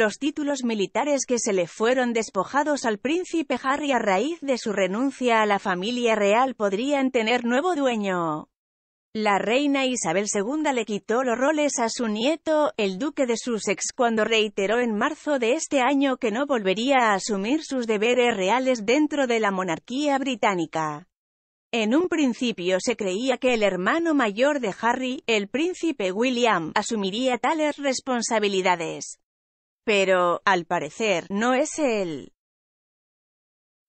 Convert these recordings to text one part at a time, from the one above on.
los títulos militares que se le fueron despojados al príncipe Harry a raíz de su renuncia a la familia real podrían tener nuevo dueño. La reina Isabel II le quitó los roles a su nieto, el duque de Sussex, cuando reiteró en marzo de este año que no volvería a asumir sus deberes reales dentro de la monarquía británica. En un principio se creía que el hermano mayor de Harry, el príncipe William, asumiría tales responsabilidades. Pero, al parecer, no es él.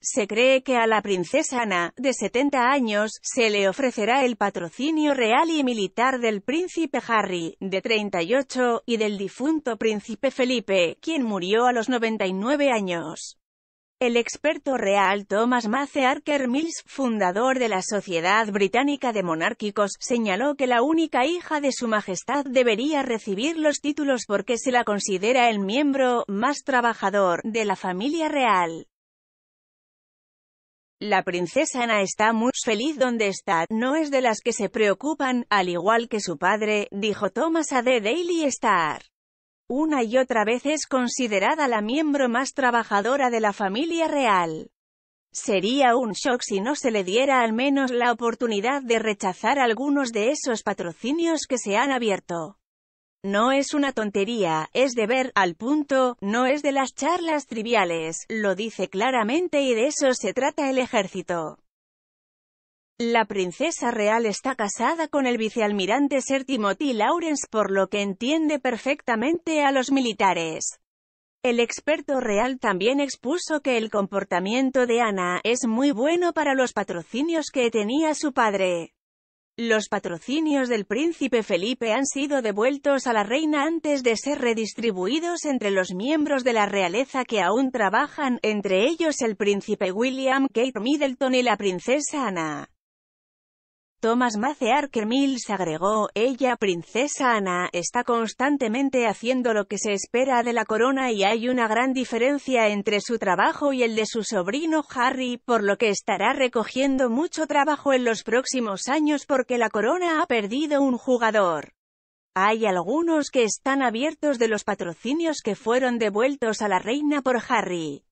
Se cree que a la princesa Ana, de 70 años, se le ofrecerá el patrocinio real y militar del príncipe Harry, de 38, y del difunto príncipe Felipe, quien murió a los 99 años. El experto real Thomas Mace Mills, fundador de la Sociedad Británica de Monárquicos, señaló que la única hija de su majestad debería recibir los títulos porque se la considera el miembro más trabajador de la familia real. La princesa Ana está muy feliz donde está, no es de las que se preocupan, al igual que su padre, dijo Thomas a The Daily Star. Una y otra vez es considerada la miembro más trabajadora de la familia real. Sería un shock si no se le diera al menos la oportunidad de rechazar algunos de esos patrocinios que se han abierto. No es una tontería, es de ver, al punto, no es de las charlas triviales, lo dice claramente y de eso se trata el ejército. La princesa real está casada con el vicealmirante Sir Timothy Lawrence por lo que entiende perfectamente a los militares. El experto real también expuso que el comportamiento de Ana es muy bueno para los patrocinios que tenía su padre. Los patrocinios del príncipe Felipe han sido devueltos a la reina antes de ser redistribuidos entre los miembros de la realeza que aún trabajan, entre ellos el príncipe William, Kate Middleton y la princesa Ana. Thomas Macear Mills agregó, ella, princesa Ana, está constantemente haciendo lo que se espera de la corona y hay una gran diferencia entre su trabajo y el de su sobrino Harry, por lo que estará recogiendo mucho trabajo en los próximos años porque la corona ha perdido un jugador. Hay algunos que están abiertos de los patrocinios que fueron devueltos a la reina por Harry.